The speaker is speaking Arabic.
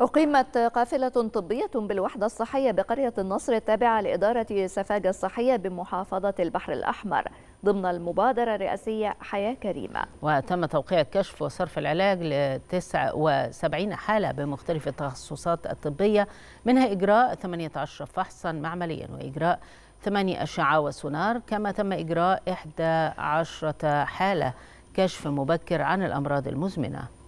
أقيمت قافلة طبية بالوحدة الصحية بقرية النصر التابعة لإدارة سفاجة الصحية بمحافظة البحر الأحمر ضمن المبادرة الرئاسية حياة كريمة وتم توقيع كشف وصرف العلاج ل 79 حالة بمختلف التخصصات الطبية منها إجراء 18 فحصا معمليا وإجراء ثمانية أشعة وسونار كما تم إجراء 11 حالة كشف مبكر عن الأمراض المزمنة